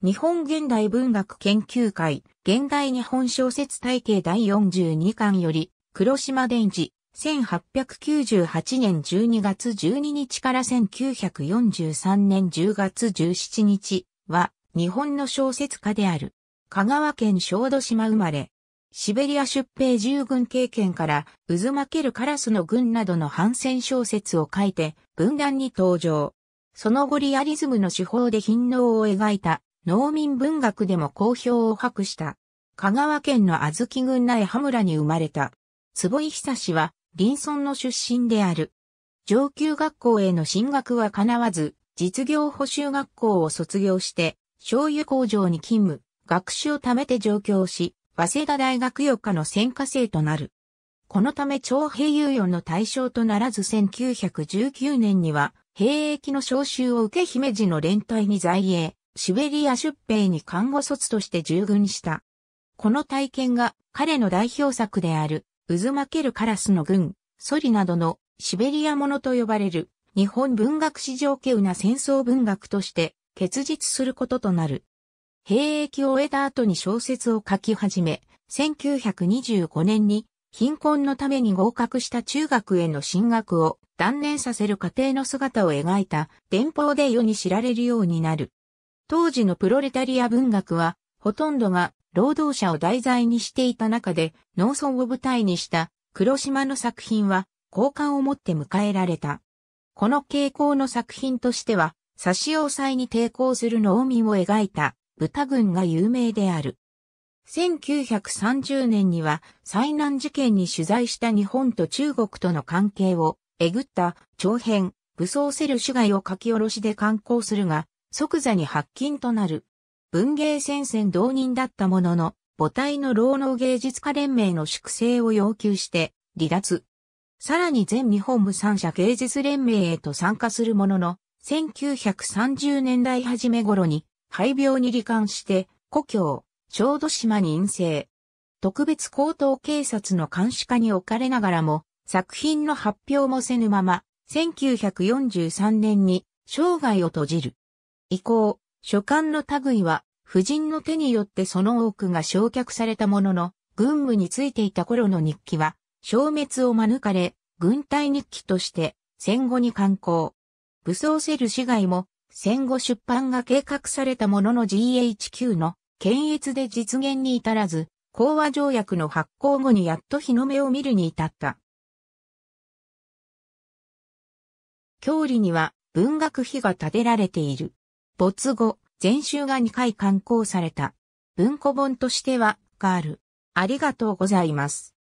日本現代文学研究会、現代日本小説体系第42巻より、黒島伝次、1898年12月12日から1943年10月17日は、日本の小説家である。香川県小豆島生まれ。シベリア出兵従軍経験から、渦巻けるカラスの軍などの反戦小説を書いて、文壇に登場。その後リアリズムの手法で貧能を描いた農民文学でも好評を博した。香川県の小豆郡苗羽村に生まれた。坪井久志は、林村の出身である。上級学校への進学は叶わず、実業補修学校を卒業して、醤油工場に勤務、学習を貯めて上京し、早稲田大学4日の専科生となる。このため徴兵猶予の対象とならず1919年には、兵役の召集を受け姫路の連帯に在営、シベリア出兵に看護卒として従軍した。この体験が彼の代表作である、渦巻けるカラスの軍、ソリなどのシベリアものと呼ばれる日本文学史上稀有な戦争文学として結実することとなる。兵役を終えた後に小説を書き始め、1925年に貧困のために合格した中学への進学を断念させる過程の姿を描いた伝報で世に知られるようになる。当時のプロレタリア文学は、ほとんどが労働者を題材にしていた中で、農村を舞台にした黒島の作品は、好感を持って迎えられた。この傾向の作品としては、差し押さえに抵抗する農民を描いた豚群が有名である。1930年には災難事件に取材した日本と中国との関係をえぐった長編武装セル主外を書き下ろしで刊行するが、即座に発禁となる。文芸戦線同人だったものの、母体の労農芸術家連盟の粛清を要求して離脱。さらに全日本無産者芸術連盟へと参加するものの、1930年代初め頃に肺病に罹患して故郷、小豆島に陰性。特別高等警察の監視下に置かれながらも、作品の発表もせぬまま、1943年に生涯を閉じる。以降、書簡の類は、夫人の手によってその多くが焼却されたものの、軍務についていた頃の日記は、消滅を免れ、軍隊日記として、戦後に刊行。武装セル市外も、戦後出版が計画されたものの GHQ の検閲で実現に至らず、講和条約の発行後にやっと日の目を見るに至った。郷里には文学碑が建てられている。没後、全集が2回刊行された。文庫本としては、がある。ありがとうございます。